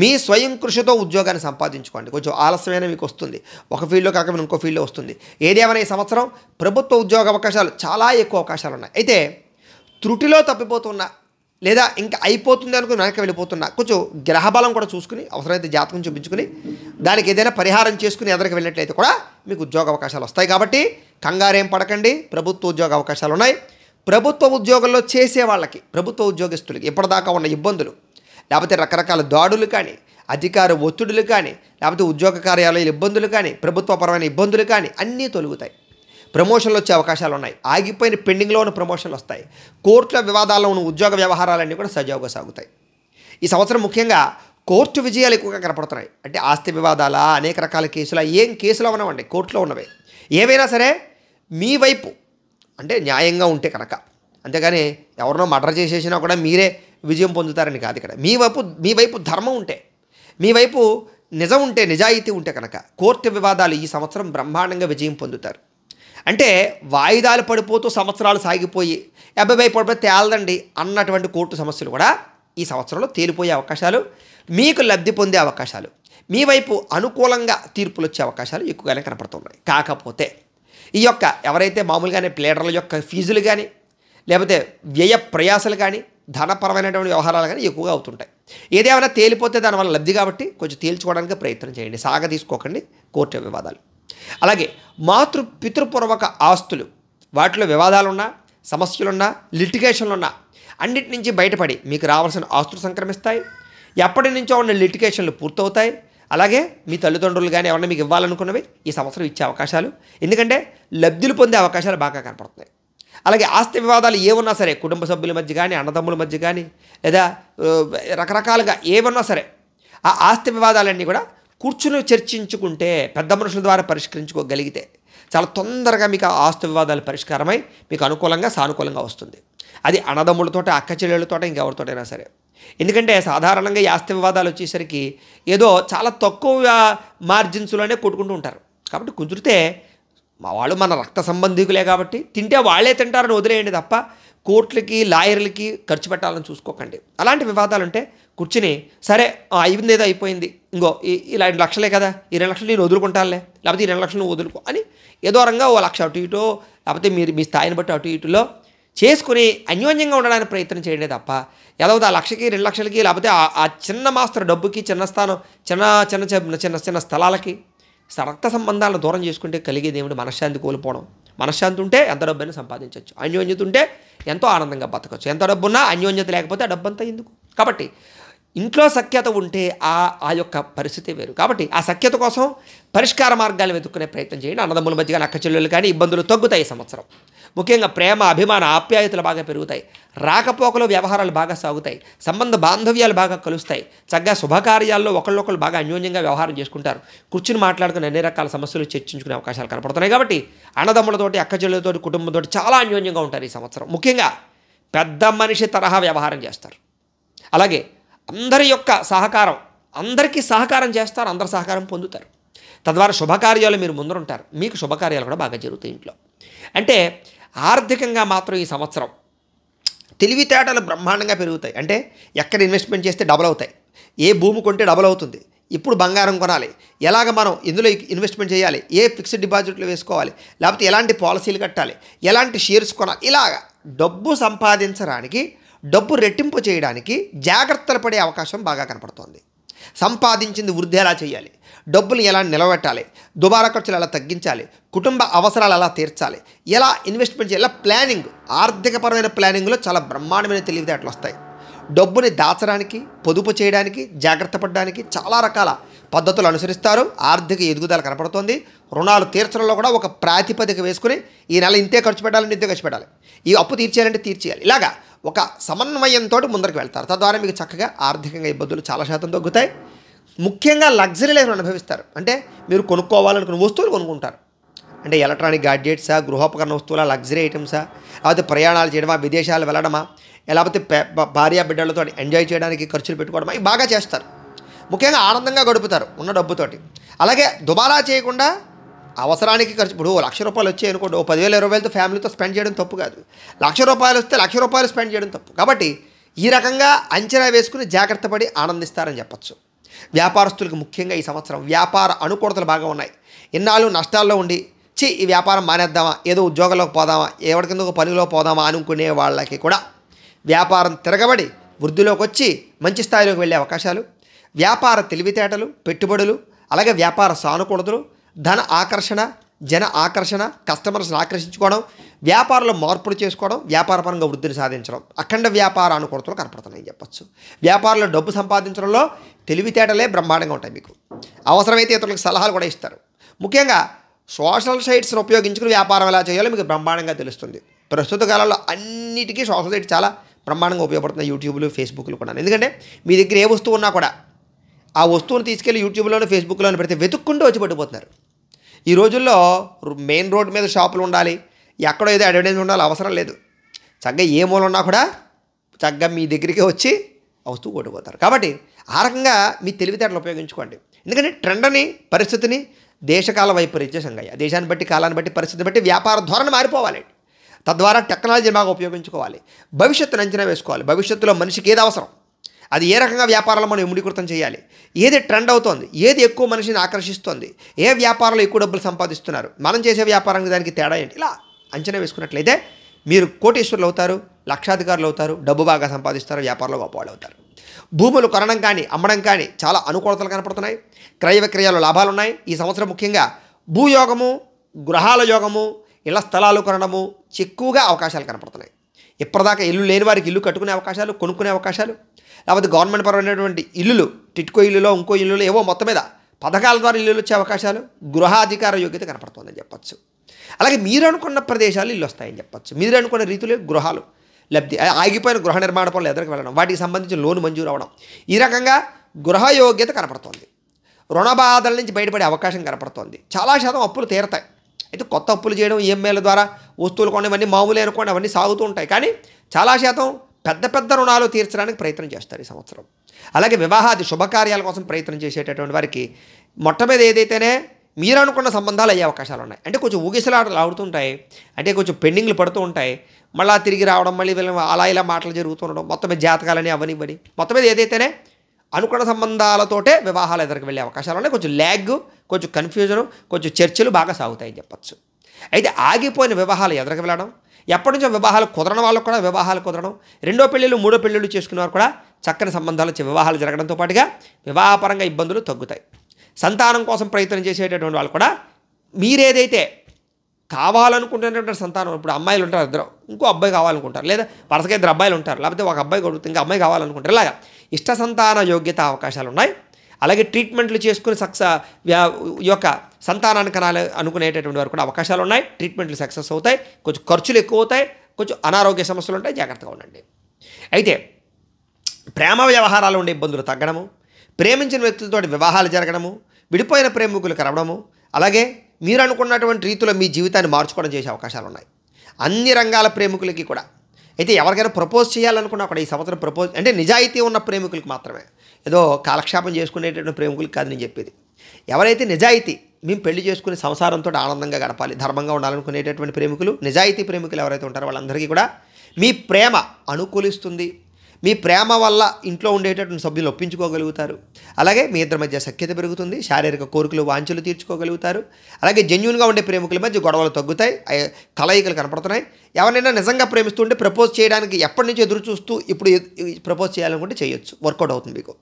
Speaker 1: మీ స్వయం కృషితో ఉద్యోగాన్ని సంపాదించుకోండి కొంచెం ఆలస్యమైన మీకు వస్తుంది ఒక ఫీల్డ్లో కాకపోతే ఇంకో ఫీల్డ్లో వస్తుంది ఏదేమైనా ఈ సంవత్సరం ప్రభుత్వ ఉద్యోగ అవకాశాలు చాలా ఎక్కువ అవకాశాలు ఉన్నాయి అయితే త్రుటిలో తప్పిపోతున్న లేదా ఇంకా అయిపోతుంది అనుకుని వెనక్కి వెళ్ళిపోతున్నా కొంచెం గ్రహబలం కూడా చూసుకుని అవసరమైతే జాతకం చూపించుకుని దానికి ఏదైనా పరిహారం చేసుకుని ఎదరికి వెళ్ళినట్లయితే కూడా మీకు ఉద్యోగ అవకాశాలు వస్తాయి కాబట్టి కంగారేం పడకండి ప్రభుత్వ ఉద్యోగ అవకాశాలు ఉన్నాయి ప్రభుత్వ ఉద్యోగంలో చేసే వాళ్ళకి ప్రభుత్వ ఉద్యోగస్తులకి ఇప్పటిదాకా ఉన్న ఇబ్బందులు లేకపోతే రకరకాల దాడులు కానీ అధికార ఒత్తిడులు కానీ లేకపోతే ఉద్యోగ కార్యాలయాల ఇబ్బందులు కానీ ప్రభుత్వపరమైన ఇబ్బందులు కానీ అన్నీ తొలుగుతాయి ప్రమోషన్లు వచ్చే అవకాశాలు ఉన్నాయి ఆగిపోయిన పెండింగ్లో ఉన్న ప్రమోషన్లు వస్తాయి కోర్టుల వివాదాల్లో ఉన్న ఉద్యోగ వ్యవహారాలన్నీ కూడా సజావుగా సాగుతాయి ఈ సంవత్సరం ముఖ్యంగా కోర్టు విజయాలు ఎక్కువగా కనపడుతున్నాయి అంటే ఆస్తి వివాదాల అనేక రకాల కేసుల ఏం కేసులో ఉన్నవండి కోర్టులో ఉన్నవి ఏవైనా సరే మీ వైపు అంటే న్యాయంగా ఉంటే కనుక అంతేగాని ఎవరినో మర్డర్ చేసేసినా కూడా మీరే విజయం పొందుతారని కాదు ఇక్కడ మీ వైపు మీ వైపు ధర్మం ఉంటే మీ వైపు నిజం ఉంటే నిజాయితీ ఉంటే కనుక కోర్టు వివాదాలు ఈ సంవత్సరం బ్రహ్మాండంగా విజయం పొందుతారు అంటే వాయిదాలు పడిపోతూ సంవత్సరాలు సాగిపోయి అబ్బాయి పడిపోతే తేలదండి అన్నటువంటి కోర్టు సమస్యలు కూడా ఈ సంవత్సరంలో తేలిపోయే అవకాశాలు మీకు లబ్ధి పొందే అవకాశాలు మీ వైపు అనుకూలంగా తీర్పులు వచ్చే అవకాశాలు ఎక్కువగానే కనపడుతున్నాయి కాకపోతే ఈ యొక్క ఎవరైతే మామూలుగానే ప్లేడర్ల యొక్క ఫీజులు కానీ లేకపోతే వ్యయ ప్రయాసాలు కానీ ధనపరమైనటువంటి వ్యవహారాలు కానీ ఎక్కువగా అవుతుంటాయి ఏదేమైనా తేలిపోతే దానివల్ల లబ్ధి కాబట్టి కొంచెం తేల్చుకోవడానికి ప్రయత్నం చేయండి సాగ తీసుకోకండి కోర్టు వివాదాలు అలాగే మాతృ పితృపూర్వక ఆస్తులు వాటిలో వివాదాలున్నా సమస్యలున్నా ఉన్నా అన్నిటి నుంచి బయటపడి మీకు రావాల్సిన ఆస్తులు సంక్రమిస్తాయి ఎప్పటి నుంచో ఉన్న లిటిగేషన్లు పూర్తవుతాయి అలాగే మీ తల్లిదండ్రులు కానీ ఎవరైనా మీకు ఇవ్వాలనుకున్నవి ఈ సంవత్సరం ఇచ్చే అవకాశాలు ఎందుకంటే లబ్ధులు పొందే అవకాశాలు బాగా కనపడుతున్నాయి అలాగే ఆస్తి వివాదాలు ఏమున్నా సరే కుటుంబ సభ్యుల మధ్య కానీ అన్నదమ్ముల మధ్య కానీ లేదా రకరకాలుగా ఏమన్నా సరే ఆ ఆస్తి వివాదాలన్నీ కూడా కూర్చుని చర్చించుకుంటే పెద్ద మనుషుల ద్వారా పరిష్కరించుకోగలిగితే చాలా తొందరగా మీకు ఆస్తు వివాదాలు పరిష్కారమై మీకు అనుకూలంగా సానుకూలంగా వస్తుంది అది అన్నదమ్ములతో అక్క చెల్లెళ్ళతో ఇంకెవరితోటైనా సరే ఎందుకంటే సాధారణంగా ఈ ఆస్తి వివాదాలు వచ్చేసరికి ఏదో చాలా తక్కువ మార్జిన్స్లోనే కొట్టుకుంటూ ఉంటారు కాబట్టి కుదిరితే మా వాళ్ళు మన రక్త సంబంధికులే కాబట్టి తింటే వాళ్ళే తింటారని వదిలేయండి తప్ప కోర్టులకి లాయర్లకి ఖర్చు పెట్టాలని చూసుకోకండి అలాంటి వివాదాలు ఉంటే కూర్చుని సరే అయింది ఏదో అయిపోయింది ఇంకో ఇలా రెండు లక్షలే కదా ఈ రెండు లక్షలు నేను వదులుకుంటానులే లేకపోతే ఈ రెండు లక్షలు నువ్వు వదులుకో అని ఏదో రంగా ఓ లక్ష అటు ఇటు లేకపోతే మీరు మీ స్థాయిని బట్టి అటు ఇటులో చేసుకుని అన్యోన్యంగా ఉండడానికి ప్రయత్నం చేయండి తప్ప ఏదో ఆ లక్షకి రెండు లక్షలకి లేకపోతే ఆ చిన్న మాస్టర్ డబ్బుకి చిన్న స్థానం చిన్న చిన్న చిన్న చిన్న స్థలాలకి రక్త సంబంధాలను దూరం చేసుకుంటే కలిగేది ఏమిటి మనశ్శాంతి కోల్పోవడం మనశ్శాంతి ఉంటే ఎంత డబ్బైనా సంపాదించవచ్చు అన్యోన్యత ఉంటే ఎంతో ఆనందంగా బతకచ్చు ఎంత డబ్బు ఉన్నా అన్యోన్యత లేకపోతే ఆ డబ్బంతా ఎందుకు కాబట్టి ఇంట్లో సఖ్యత ఉంటే ఆ ఆ యొక్క పరిస్థితి వేరు కాబట్టి ఆ సఖ్యత కోసం పరిష్కార మార్గాలు వెతుక్కునే ప్రయత్నం చేయండి అన్నదమ్ముల మధ్య కానీ అక్క చెల్లెలు కానీ ఇబ్బందులు తగ్గుతాయి సంవత్సరం ముఖ్యంగా ప్రేమ అభిమాన ఆప్యాయతలు బాగా పెరుగుతాయి రాకపోకలు వ్యవహారాలు బాగా సాగుతాయి సంబంధ బాంధవ్యాలు బాగా కలుస్తాయి చక్కగా శుభకార్యాల్లో ఒకళ్ళొకళ్ళు బాగా అన్యోన్యంగా వ్యవహారం చేసుకుంటారు కూర్చుని మాట్లాడుకుని అన్ని రకాల సమస్యలు చర్చించుకునే అవకాశాలు కనపడుతున్నాయి కాబట్టి అన్నదమ్ములతోటి అక్కచెల్లెలతో కుటుంబంతో చాలా అన్యోన్యంగా ఉంటారు ఈ సంవత్సరం ముఖ్యంగా పెద్ద మనిషి తరహా వ్యవహారం చేస్తారు అలాగే అందరి యొక్క సహకారం అందరికీ సహకారం చేస్తారు అందరు సహకారం పొందుతారు తద్వారా శుభకార్యాలు మీరు ముందరుంటారు మీకు శుభకార్యాలు కూడా బాగా జరుగుతాయి ఇంట్లో అంటే ఆర్థికంగా మాత్రం ఈ సంవత్సరం తెలివితేటలు బ్రహ్మాండంగా పెరుగుతాయి అంటే ఎక్కడ ఇన్వెస్ట్మెంట్ చేస్తే డబల్ అవుతాయి ఏ భూమి కొంటే డబల్ అవుతుంది ఇప్పుడు బంగారం కొనాలి ఎలాగ మనం ఇందులో ఇన్వెస్ట్మెంట్ చేయాలి ఏ ఫిక్స్డ్ డిపాజిట్లు వేసుకోవాలి లేకపోతే ఎలాంటి పాలసీలు కట్టాలి ఎలాంటి షేర్స్ కొనాలి ఇలాగ డబ్బు సంపాదించడానికి డబ్బు రెట్టింపు చేయడానికి జాగ్రత్తలు పడే అవకాశం బాగా కనపడుతోంది సంపాదించింది వృద్ధి ఎలా చేయాలి డబ్బులు ఎలా నిలబెట్టాలి దుబారా ఖర్చులు ఎలా తగ్గించాలి కుటుంబ అవసరాలు ఎలా తీర్చాలి ఎలా ఇన్వెస్ట్మెంట్ చేయాలి ప్లానింగ్ ఆర్థికపరమైన ప్లానింగ్లో చాలా బ్రహ్మాండమైన తెలివితేటలు వస్తాయి డబ్బుని దాచడానికి పొదుపు చేయడానికి జాగ్రత్త పడడానికి చాలా రకాల పద్ధతులు అనుసరిస్తారు ఆర్థిక ఎదుగుదల కనపడుతోంది రుణాలు తీర్చడంలో కూడా ఒక ప్రాతిపదిక వేసుకుని ఈ నెల ఇంతే ఖర్చు పెట్టాలని ఇంతే ఖర్చు పెట్టాలి ఈ అప్పు తీర్చేయాలంటే తీర్చేయాలి ఇలాగా ఒక సమన్వయంతో ముందరికి వెళ్తారు తద్వారా మీకు చక్కగా ఆర్థికంగా ఇబ్బందులు చాలా శాతం తగ్గుతాయి ముఖ్యంగా లగ్జరీ లైఫ్ అనుభవిస్తారు అంటే మీరు కొనుక్కోవాలనుకున్న వస్తువులు కొనుక్కుంటారు అంటే ఎలక్ట్రానిక్ గాడ్జెట్సా గృహోపకరణ వస్తువుల లగ్జరీ ఐటమ్సా లేకపోతే ప్రయాణాలు చేయడమా విదేశాలు వెళ్ళడమా లేకపోతే భార్య బిడ్డలతో ఎంజాయ్ చేయడానికి ఖర్చులు పెట్టుకోవడమా ఇవి బాగా చేస్తారు ముఖ్యంగా ఆనందంగా గడుపుతారు ఉన్న డబ్బుతోటి అలాగే దుబారా చేయకుండా అవసరానికి ఖర్చు ఇప్పుడు లక్ష రూపాయలు వచ్చాయి అనుకోండి ఓ పదివేల ఇరవై వేలతో ఫ్యామిలీతో స్పెండ్ చేయడం తప్పు కాదు లక్ష రూపాయలు వస్తే లక్ష రూపాయలు స్పెండ్ చేయడం తప్పు కాబట్టి ఈ రకంగా అంచనా వేసుకుని జాగ్రత్త పడి ఆనందిస్తారని చెప్పచ్చు వ్యాపారస్తులకు ముఖ్యంగా ఈ సంవత్సరం వ్యాపార అనుకూలతలు బాగా ఉన్నాయి ఇన్నాళ్ళు నష్టాల్లో ఉండి చి ఈ వ్యాపారం మానేద్దామా ఏదో ఉద్యోగంలోకి పోదామా ఎవరి కింద పనిలో పోదామా అనుకునే వాళ్ళకి కూడా వ్యాపారం తిరగబడి వృద్ధిలోకి వచ్చి మంచి స్థాయిలోకి వెళ్ళే అవకాశాలు వ్యాపార తెలివితేటలు పెట్టుబడులు అలాగే వ్యాపార సానుకూలతలు ధన ఆకర్షణ జన ఆకర్షణ కస్టమర్స్ని ఆకర్షించుకోవడం వ్యాపారంలో మార్పులు చేసుకోవడం వ్యాపారపరంగా వృద్ధిని సాధించడం అఖండ వ్యాపార అనుకూలతలు కనపడుతున్నాయని చెప్పచ్చు వ్యాపారంలో డబ్బు సంపాదించడంలో తెలివితేటలే బ్రహ్మాండంగా ఉంటాయి మీకు అవసరమైతే ఇతరులకు సలహాలు కూడా ఇస్తారు ముఖ్యంగా సోషల్ సైట్స్ను ఉపయోగించుకుని వ్యాపారం ఎలా చేయాలో మీకు బ్రహ్మాండంగా తెలుస్తుంది ప్రస్తుత కాలంలో అన్నిటికీ సోషల్ సైట్స్ చాలా బ్రహ్మాండంగా ఉపయోగపడుతున్నాయి యూట్యూబ్లు ఫేస్బుక్లు కూడా ఎందుకంటే మీ దగ్గర ఏ వస్తువు ఉన్నా కూడా ఆ వస్తువును తీసుకెళ్ళి యూట్యూబ్లోనూ ఫేస్బుక్లోనూ పెడితే వెతుక్కుంటూ వచ్చి పడిపోతున్నారు ఈ రోజుల్లో మెయిన్ రోడ్ మీద షాపులు ఉండాలి ఎక్కడో ఏదో అడ్వర్టైజ్మెంట్ ఉండాలి అవసరం లేదు చక్కగా ఏ మూలం ఉన్నా కూడా చక్కగా మీ దగ్గరికి వచ్చి వస్తువు కొట్టుకుపోతారు కాబట్టి ఆ రకంగా మీ తెలివితేటలు ఉపయోగించుకోండి ఎందుకంటే ట్రెండ్ అని పరిస్థితిని దేశకాల వైపరీత్య సంగయ్య దేశాన్ని బట్టి కాలాన్ని బట్టి పరిస్థితిని బట్టి వ్యాపార ధోరణి మారిపోవాలి తద్వారా టెక్నాలజీ బాగా ఉపయోగించుకోవాలి భవిష్యత్తును అంచనా వేసుకోవాలి భవిష్యత్తులో మనిషికి ఏది అవసరం అది ఏ రకంగా వ్యాపారాలు మనం ఎముడికృతం చేయాలి ఏది ట్రెండ్ అవుతోంది ఏది ఎక్కువ మనిషిని ఆకర్షిస్తుంది ఏ వ్యాపారాలు ఎక్కువ డబ్బులు సంపాదిస్తున్నారు మనం చేసే వ్యాపారానికి దానికి తేడా ఏంటి ఇలా అంచనా వేసుకున్నట్లయితే మీరు కోటీశ్వరులు అవుతారు లక్షాధికారులు అవుతారు డబ్బు బాగా సంపాదిస్తారు వ్యాపారంలో గొప్పవాళ్ళు అవుతారు భూములు కొనడం కానీ అమ్మడం కానీ చాలా అనుకూలతలు కనపడుతున్నాయి క్రయ విక్రయాలు లాభాలు ఉన్నాయి ఈ సంవత్సరం ముఖ్యంగా భూయోగము గృహాల యోగము ఇళ్ల స్థలాలు కొనడము ఎక్కువగా అవకాశాలు కనపడుతున్నాయి ఇప్పటిదాకా ఇల్లు లేని వారికి ఇల్లు కట్టుకునే అవకాశాలు కొనుక్కునే అవకాశాలు లేకపోతే గవర్నమెంట్ పరమైనటువంటి ఇల్లులు టిట్కో ఇల్లులో ఇంకో ఇల్లులో ఏవో మొత్తం మీద పథకాల ద్వారా ఇల్లులు వచ్చే అవకాశాలు గృహాధికార యోగ్యత కనపడుతుందని చెప్పచ్చు అలాగే మీరు అనుకున్న ప్రదేశాలు ఇల్లు వస్తాయని చెప్పచ్చు మీరు అనుకున్న రీతిలో గృహాలు లబ్ధి ఆగిపోయిన గృహ నిర్మాణ పనులు ఎదురుకు వెళ్ళడం వాటికి సంబంధించిన లోన్ మంజూరు అవ్వడం ఈ రకంగా గృహ యోగ్యత కనపడుతోంది రుణ బాధల నుంచి బయటపడే అవకాశం కనపడుతోంది చాలా శాతం అప్పులు తీరతాయి అయితే కొత్త అప్పులు చేయడం ఈఎంఐల ద్వారా వస్తువులు కొనేవన్నీ మామూలు అనుకోండి అవన్నీ సాగుతూ ఉంటాయి కానీ చాలా శాతం పెద్ద పెద్ద రుణాలు తీర్చడానికి ప్రయత్నం చేస్తారు ఈ సంవత్సరం అలాగే వివాహాది శుభకార్యాల కోసం ప్రయత్నం చేసేటటువంటి వారికి మొట్టమీద ఏదైతేనే మీరు అనుకున్న సంబంధాలు అయ్యే అవకాశాలు ఉన్నాయి అంటే కొంచెం ఊగిసలాటలు ఆడుతుంటాయి అంటే కొంచెం పెండింగ్లు పడుతూ ఉంటాయి మళ్ళీ తిరిగి రావడం మళ్ళీ వీళ్ళ అలా ఇలా మాటలు జరుగుతుండడం మొత్తం మీద జాతకాలని అవనివ్వని మొత్తం మీద ఏదైతేనే అనుకున్న సంబంధాలతోటే వివాహాలు ఎదురుకు వెళ్ళే అవకాశాలు ఉన్నాయి కొంచెం ల్యాగ్ కొంచెం కన్ఫ్యూజన్ కొంచెం చర్చలు బాగా సాగుతాయని చెప్పచ్చు అయితే ఆగిపోయిన వివాహాలు ఎదురుకు వెళ్ళడం ఎప్పటి నుంచో వివాహాలు కుదరడం వాళ్ళకు కూడా వివాహాలు కుదరడం రెండో పెళ్ళిళ్ళు మూడో పెళ్ళిళ్ళు చేసుకున్న వారు కూడా చక్కని సంబంధాలు వివాహాలు జరగడంతో పాటుగా వివాహపరంగా ఇబ్బందులు తగ్గుతాయి సంతానం కోసం ప్రయత్నం చేసేటటువంటి వాళ్ళు కూడా మీరేదైతే కావాలనుకుంటున్నటువంటి సంతానం ఇప్పుడు అమ్మాయిలు ఉంటారు ఇద్దరు ఇంకో అబ్బాయి కావాలనుకుంటారు లేదా వరుసగా ఇద్దరు అబ్బాయిలు ఉంటారు లేకపోతే ఒక అబ్బాయి కొడుకు ఇంకా అమ్మాయి కావాలనుకుంటారు ఇలాగా ఇష్ట సంతాన యోగ్యత అవకాశాలు ఉన్నాయి అలాగే ట్రీట్మెంట్లు చేసుకుని సక్స యొక్క సంతానాన్ని కనాలి అనుకునేటటువంటి వారు కూడా అవకాశాలు ఉన్నాయి ట్రీట్మెంట్లు సక్సెస్ అవుతాయి కొంచెం ఖర్చులు ఎక్కువ అవుతాయి కొంచెం అనారోగ్య సమస్యలు ఉంటాయి జాగ్రత్తగా ఉండండి అయితే ప్రేమ వ్యవహారాలు ఉండే ఇబ్బందులు తగ్గడము ప్రేమించిన వ్యక్తులతో వివాహాలు జరగడము విడిపోయిన ప్రేమికులు కలవడము అలాగే మీరు అనుకున్నటువంటి రీతిలో మీ జీవితాన్ని మార్చుకోవడం చేసే అవకాశాలు ఉన్నాయి అన్ని రంగాల ప్రేమికులకి కూడా అయితే ఎవరికైనా ప్రపోజ్ చేయాలనుకున్నా కూడా ఈ సంవత్సరం ప్రపోజ్ అంటే నిజాయితీ ఉన్న ప్రేమికులకు మాత్రమే ఏదో కాలక్షేపం చేసుకునేటటువంటి ప్రేమికులకు కాదు నేను చెప్పేది ఎవరైతే నిజాయితీ మేము పెళ్లి చేసుకుని సంసారంతో ఆనందంగా గడపాలి ధర్మంగా ఉండాలనుకునేటటువంటి ప్రేమికులు నిజాయితీ ప్రేమికులు ఎవరైతే ఉంటారో వాళ్ళందరికీ కూడా మీ ప్రేమ అనుకూలిస్తుంది మీ ప్రేమ వల్ల ఇంట్లో ఉండేటటువంటి సభ్యులు ఒప్పించుకోగలుగుతారు అలాగే మీ ఇద్దరి మధ్య సఖ్యత పెరుగుతుంది శారీరక కోరికలు వాంఛలు తీర్చుకోగలుగుతారు అలాగే జెన్యున్గా ఉండే ప్రేమికుల మధ్య గొడవలు తగ్గుతాయి కలయికలు కనపడుతున్నాయి ఎవరైనా నిజంగా ప్రేమిస్తుంటే ప్రపోజ్ చేయడానికి ఎప్పటి నుంచి ఎదురు చూస్తూ ఇప్పుడు ప్రపోజ్ చేయాలనుకుంటే చేయొచ్చు వర్కౌట్ అవుతుంది మీకు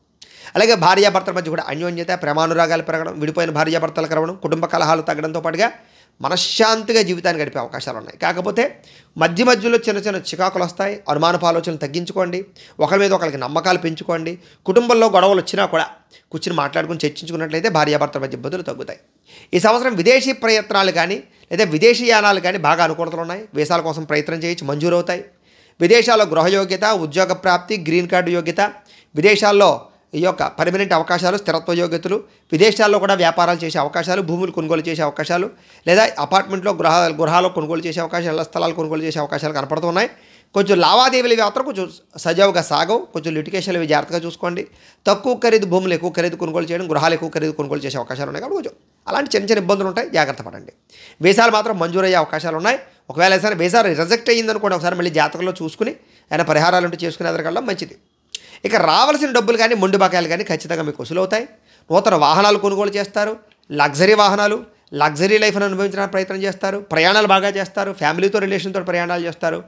Speaker 1: అలాగే భార్యాభర్తల మధ్య కూడా అన్యోన్యత ప్రేమానురాగాలు పెరగడం విడిపోయిన భార్యాభర్తలు కలవడం కుటుంబ కలహాలు తగ్గడంతో పాటుగా మనశ్శాంతిగా జీవితాన్ని గడిపే అవకాశాలు ఉన్నాయి కాకపోతే మధ్య మధ్యలో చిన్న చిన్న చికాకులు వస్తాయి అనుమానపు ఆలోచనలు తగ్గించుకోండి ఒకరి మీద ఒకరికి నమ్మకాలు పెంచుకోండి కుటుంబంలో గొడవలు వచ్చినా కూడా కూర్చుని మాట్లాడుకుని చర్చించుకున్నట్లయితే భార్యాభర్తల మధ్య ఇబ్బందులు తగ్గుతాయి ఈ సంవత్సరం విదేశీ ప్రయత్నాలు కానీ లేదా విదేశీ యానాలు కానీ బాగా అనుకూలతలు ఉన్నాయి వీసాల కోసం ప్రయత్నం చేయించి మంజూరు అవుతాయి విదేశాల్లో గృహయోగ్యత ఉద్యోగ ప్రాప్తి గ్రీన్ కార్డు యోగ్యత విదేశాల్లో ఈ యొక్క పర్మనెంట్ అవకాశాలు స్థిరత్వ యోగ్యతలు విదేశాల్లో కూడా వ్యాపారాలు చేసే అవకాశాలు భూములు కొనుగోలు చేసే అవకాశాలు లేదా అపార్ట్మెంట్లో గృహ గృహాలు కొనుగోలు చేసే అవకాశాలు స్థలాలు కొనుగోలు చేసే అవకాశాలు కనపడుతున్నాయి కొంచెం లావాదేవీలు మాత్రం కొంచెం సజావుగా సాగవు కొంచెం లిటికేషన్లు ఇవి జాగ్రత్తగా చూసుకోండి తక్కువ ఖరీదు భూములు ఎక్కువ ఖరీదు కొనుగోలు చేయడం గృహాలు ఎక్కువ ఖరీదు కొనుగోలు చేసే అవకాశాలు ఉన్నాయి కాబట్టి కొంచెం అలాంటి చిన్న చిన్న ఇబ్బందులు ఉంటాయి జాగ్రత్త పడండి వీసాలు మాత్రం మంజూరయ్యే అవకాశాలు ఉన్నాయి ఒకవేళ సరే వీసా రిజెక్ట్ అయ్యిందనుకోండి ఒకసారి మళ్ళీ జాతకంలో చూసుకుని ఆయన పరిహారాలు ఉంటే చేసుకునే ఎదరగలడం మంచిది ఇక రావాల్సిన డబ్బులు కానీ మొండి బకాయిలు కానీ ఖచ్చితంగా మీకు అవుతాయి నూతన వాహనాలు కొనుగోలు చేస్తారు లగ్జరీ వాహనాలు లగ్జరీ లైఫ్ను అనుభవించడానికి ప్రయత్నం చేస్తారు ప్రయాణాలు బాగా చేస్తారు ఫ్యామిలీతో రిలేషన్తో ప్రయాణాలు చేస్తారు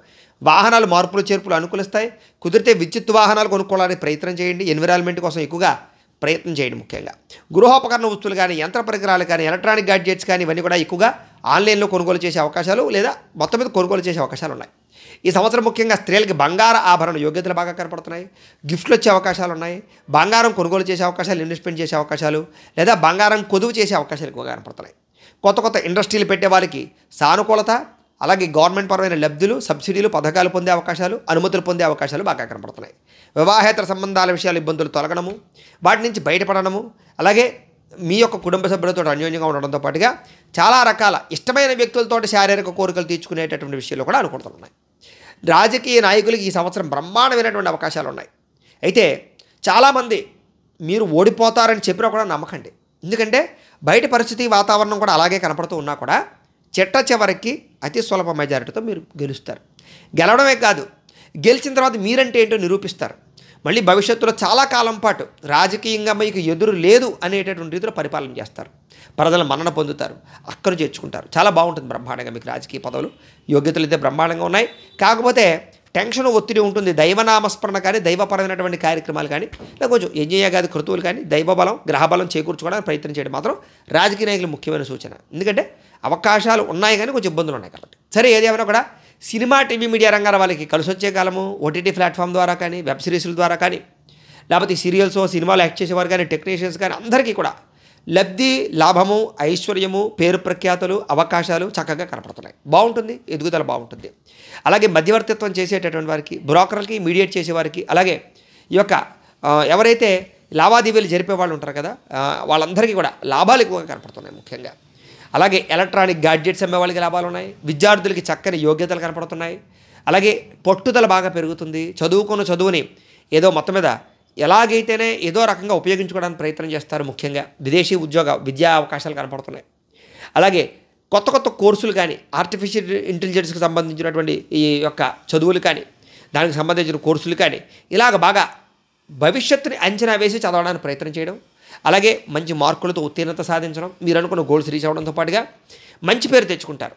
Speaker 1: వాహనాలు మార్పులు చేర్పులు అనుకూలిస్తాయి కుదిరితే విద్యుత్ వాహనాలు కొనుక్కోవడానికి ప్రయత్నం చేయండి ఎన్విరాన్మెంట్ కోసం ఎక్కువగా ప్రయత్నం చేయండి ముఖ్యంగా గృహోపకరణ వస్తువులు కానీ యంత్ర పరికరాలు కానీ ఎలక్ట్రానిక్ గాడ్జెట్స్ కానీ ఇవన్నీ కూడా ఎక్కువగా ఆన్లైన్లో కొనుగోలు చేసే అవకాశాలు లేదా మొత్తం మీద కొనుగోలు చేసే అవకాశాలు ఉన్నాయి ఈ సంవత్సరం ముఖ్యంగా స్త్రీలకి బంగార ఆభరణ యోగ్యతలు బాగా కనపడుతున్నాయి గిఫ్ట్లు వచ్చే అవకాశాలు ఉన్నాయి బంగారం కొనుగోలు చేసే అవకాశాలు ఇన్వెస్ట్మెంట్ చేసే అవకాశాలు లేదా బంగారం కొదువు చేసే అవకాశాలు ఎక్కువగా కనపడుతున్నాయి కొత్త కొత్త ఇండస్ట్రీలు పెట్టే వారికి సానుకూలత అలాగే గవర్నమెంట్ పరమైన లబ్ధులు సబ్సిడీలు పథకాలు పొందే అవకాశాలు అనుమతులు పొందే అవకాశాలు బాగా కనపడుతున్నాయి వివాహేతర సంబంధాల విషయాలు ఇబ్బందులు తొలగడము వాటి నుంచి బయటపడడము అలాగే మీ యొక్క కుటుంబ సభ్యులతో అన్యోన్యంగా ఉండడంతో పాటుగా చాలా రకాల ఇష్టమైన వ్యక్తులతో శారీరక కోరికలు తీర్చుకునేటటువంటి విషయాలు కూడా అనుకుంటున్నాయి రాజకీయ నాయకులకి ఈ సంవత్సరం బ్రహ్మాండమైనటువంటి అవకాశాలు ఉన్నాయి అయితే చాలామంది మీరు ఓడిపోతారని చెప్పినా కూడా నమ్మకండి ఎందుకంటే బయట పరిస్థితి వాతావరణం కూడా అలాగే కనపడుతూ ఉన్నా కూడా చిట్ట చివరికి అతి సులభ మెజారిటీతో మీరు గెలుస్తారు గెలవడమే కాదు గెలిచిన తర్వాత మీరంటే ఏంటో నిరూపిస్తారు మళ్ళీ భవిష్యత్తులో చాలా కాలం పాటు రాజకీయంగా మీకు ఎదురు లేదు అనేటటువంటి రీతిలో పరిపాలన చేస్తారు ప్రజలు మన్నన పొందుతారు అక్కడ చేర్చుకుంటారు చాలా బాగుంటుంది బ్రహ్మాండంగా మీకు రాజకీయ పదవులు యోగ్యతలు అయితే బ్రహ్మాండంగా ఉన్నాయి కాకపోతే టెన్షన్ ఒత్తిడి ఉంటుంది దైవనామస్మరణ కానీ దైవపరమైనటువంటి కార్యక్రమాలు కానీ లేదా కొంచెం యజ్ఞయాగాది కృతువులు కానీ దైవబలం గ్రహబలం చేకూర్చుకోవడానికి ప్రయత్నం చేయడం మాత్రం రాజకీయ నాయకులు ముఖ్యమైన సూచన ఎందుకంటే అవకాశాలు ఉన్నాయి కానీ కొంచెం ఇబ్బందులు ఉన్నాయి కాబట్టి సరే ఏదేమైనా కూడా సినిమా టీవీ మీడియా రంగాల వాళ్ళకి కలిసి వచ్చే కాలము ఓటీటీ ప్లాట్ఫామ్ ద్వారా కానీ వెబ్ సిరీస్ల ద్వారా కానీ లేకపోతే సీరియల్స్ సినిమాలు యాక్ట్ చేసేవారు కానీ టెక్నీషియన్స్ కానీ అందరికీ కూడా లబ్ధి లాభము ఐశ్వర్యము పేరు ప్రఖ్యాతలు అవకాశాలు చక్కగా కనపడుతున్నాయి బాగుంటుంది ఎదుగుదల బాగుంటుంది అలాగే మధ్యవర్తిత్వం చేసేటటువంటి వారికి బ్రోకర్లకి మీడియేట్ చేసేవారికి అలాగే ఈ యొక్క ఎవరైతే లావాదేవీలు జరిపే వాళ్ళు ఉంటారు కదా వాళ్ళందరికీ కూడా లాభాలు ఎక్కువగా కనపడుతున్నాయి ముఖ్యంగా అలాగే ఎలక్ట్రానిక్ గాడ్జెట్స్ అమ్మే వాళ్ళకి లాభాలు ఉన్నాయి విద్యార్థులకి చక్కని యోగ్యతలు కనపడుతున్నాయి అలాగే పట్టుదల బాగా పెరుగుతుంది చదువుకున్న చదువుని ఏదో మొత్తం మీద ఎలాగైతేనే ఏదో రకంగా ఉపయోగించుకోవడానికి ప్రయత్నం చేస్తారు ముఖ్యంగా విదేశీ ఉద్యోగ విద్యా అవకాశాలు కనపడుతున్నాయి అలాగే కొత్త కొత్త కోర్సులు కానీ ఆర్టిఫిషియల్ ఇంటెలిజెన్స్కి సంబంధించినటువంటి ఈ యొక్క చదువులు కానీ దానికి సంబంధించిన కోర్సులు కానీ ఇలాగ బాగా భవిష్యత్తుని అంచనా వేసి చదవడానికి ప్రయత్నం చేయడం అలాగే మంచి మార్కులతో ఉత్తీర్ణత సాధించడం మీరు అనుకున్న గోల్స్ రీచ్ అవడంతో పాటుగా మంచి పేరు తెచ్చుకుంటారు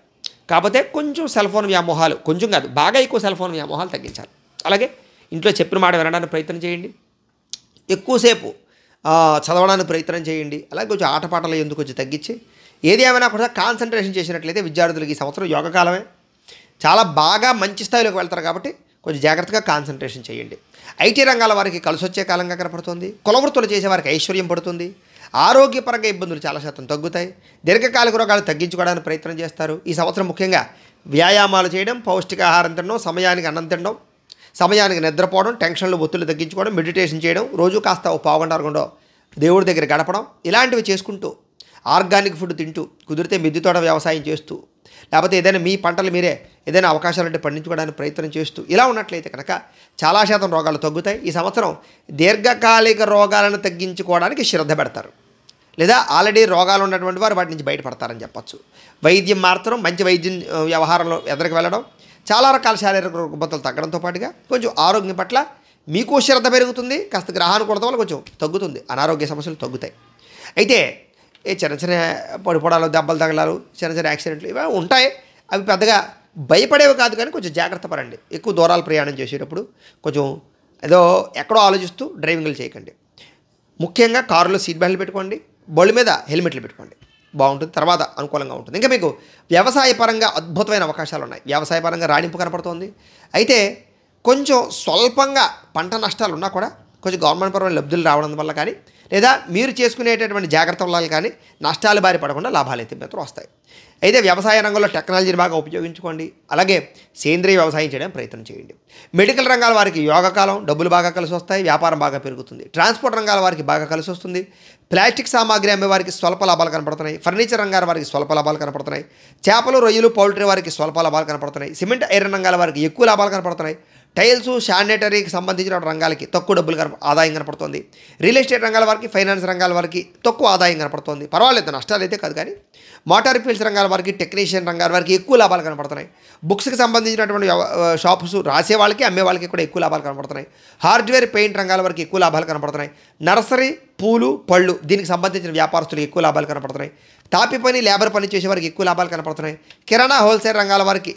Speaker 1: కాకపోతే కొంచెం సెల్ ఫోన్ వ్యామోహాలు కొంచెం కాదు బాగా ఎక్కువ సెల్ ఫోన్ వ్యామోహాలు తగ్గించాలి అలాగే ఇంట్లో చెప్పిన మాట వినడానికి ప్రయత్నం చేయండి ఎక్కువసేపు చదవడానికి ప్రయత్నం చేయండి అలాగే కొంచెం ఆటపాటలు ఎందుకు కొంచెం తగ్గించి ఏది ఏమైనా కూడా కాన్సన్ట్రేషన్ చేసినట్లయితే విద్యార్థులకు ఈ సంవత్సరం యోగకాలమే చాలా బాగా మంచి స్థాయిలోకి వెళ్తారు కాబట్టి కొంచెం జాగ్రత్తగా కాన్సన్ట్రేషన్ చేయండి ఐటీ రంగాల వారికి కలిసొచ్చే కాలంగా కనపడుతుంది కులవృత్తులు చేసే వారికి ఐశ్వర్యం పడుతుంది ఆరోగ్యపరంగా ఇబ్బందులు చాలా శాతం తగ్గుతాయి దీర్ఘకాలిక రోగాలు తగ్గించుకోవడానికి ప్రయత్నం చేస్తారు ఈ సంవత్సరం ముఖ్యంగా వ్యాయామాలు చేయడం పౌష్టికాహారం తినడం సమయానికి అన్నం తినడం సమయానికి నిద్రపోవడం టెన్షన్లు ఒత్తులు తగ్గించుకోవడం మెడిటేషన్ చేయడం రోజు కాస్త ఓ పావుగంట అరగంటో దేవుడి దగ్గర గడపడం ఇలాంటివి చేసుకుంటూ ఆర్గానిక్ ఫుడ్ తింటూ కుదిరితే మిద్ది తోట వ్యవసాయం చేస్తూ లేకపోతే ఏదైనా మీ పంటలు మీరే ఏదైనా అవకాశాలు అంటే పండించుకోవడానికి ప్రయత్నం చేస్తూ ఇలా ఉన్నట్లయితే కనుక చాలా శాతం రోగాలు తగ్గుతాయి ఈ సంవత్సరం దీర్ఘకాలిక రోగాలను తగ్గించుకోవడానికి శ్రద్ధ పెడతారు లేదా ఆల్రెడీ రోగాలు ఉన్నటువంటి వారు వాటి నుంచి బయటపడతారని చెప్పచ్చు వైద్యం మాత్రం మంచి వైద్యం వ్యవహారంలో ఎదరికి వెళ్ళడం చాలా రకాల శారీరక రుగ్మతలు తగ్గడంతో పాటుగా కొంచెం ఆరోగ్యం పట్ల మీకు శ్రద్ధ పెరుగుతుంది కాస్త కొడత వల్ల కొంచెం తగ్గుతుంది అనారోగ్య సమస్యలు తగ్గుతాయి అయితే ఏ చిన్న చిన్న పడిపోడాలు దెబ్బలు తగలాలు చిన్న చిన్న యాక్సిడెంట్లు ఇవే ఉంటాయి అవి పెద్దగా భయపడేవి కాదు కానీ కొంచెం జాగ్రత్త పడండి ఎక్కువ దూరాలు ప్రయాణం చేసేటప్పుడు కొంచెం ఏదో ఎక్కడో ఆలోచిస్తూ డ్రైవింగ్లు చేయకండి ముఖ్యంగా కారులో సీట్ బెల్ట్లు పెట్టుకోండి బళ్ళు మీద హెల్మెట్లు పెట్టుకోండి బాగుంటుంది తర్వాత అనుకూలంగా ఉంటుంది ఇంకా మీకు వ్యవసాయపరంగా అద్భుతమైన అవకాశాలు ఉన్నాయి వ్యవసాయపరంగా రాణింపు కనపడుతోంది అయితే కొంచెం స్వల్పంగా పంట నష్టాలు ఉన్నా కూడా కొంచెం గవర్నమెంట్ పరమైన లబ్ధులు రావడం వల్ల కానీ లేదా మీరు చేసుకునేటటువంటి జాగ్రత్త వల్ల కానీ నష్టాలు బారి పడకుండా లాభాలు అయితే మాత్రం వస్తాయి అయితే వ్యవసాయ రంగంలో టెక్నాలజీని బాగా ఉపయోగించుకోండి అలాగే సేంద్రియ వ్యవసాయం చేయడం ప్రయత్నం చేయండి మెడికల్ రంగాల వారికి యోగకాలం డబ్బులు బాగా కలిసి వస్తాయి వ్యాపారం బాగా పెరుగుతుంది ట్రాన్స్పోర్ట్ రంగాల వారికి బాగా కలిసి వస్తుంది ప్లాస్టిక్ సామాగ్రి అమ్మే వారికి స్వల్ప లాభాలు కనపడుతున్నాయి ఫర్నిచర్ రంగాల వారికి స్వల్ప లాభాలు కనపడుతున్నాయి చేపలు రొయ్యలు పౌల్ట్రీ వారికి స్వల్ప లాభాలు కనపడుతున్నాయి సిమెంట్ ఐరన్ రంగాల వారికి ఎక్కువ లాభాలు కనపడుతున్నాయి టైల్స్ శానిటరీకి సంబంధించిన రంగాలకి తక్కువ డబ్బులు కనప ఆదాయం కనపడుతుంది రియల్ ఎస్టేట్ రంగాల వారికి ఫైనాన్స్ రంగాల వారికి తక్కువ ఆదాయం కనపడుతుంది పర్వాలేదు నష్టాలు అయితే కాదు కానీ మోటార్ ఫీల్స్ రంగాల వారికి టెక్నీషియన్ రంగాల వారికి ఎక్కువ లాభాలు కనపడుతున్నాయి బుక్స్కి సంబంధించినటువంటి షాప్స్ రాసే వాళ్ళకి అమ్మే వాళ్ళకి కూడా ఎక్కువ లాభాలు కనపడుతున్నాయి హార్డ్వేర్ పెయింట్ రంగాల వారికి ఎక్కువ లాభాలు కనపడుతున్నాయి నర్సరీ పూలు పళ్ళు దీనికి సంబంధించిన వ్యాపారస్తులకు ఎక్కువ లాభాలు కనపడుతున్నాయి తాపి పని లేబర్ పని చేసే వారికి ఎక్కువ లాభాలు కనపడుతున్నాయి కిరాణా హోల్సేల్ రంగాల వారికి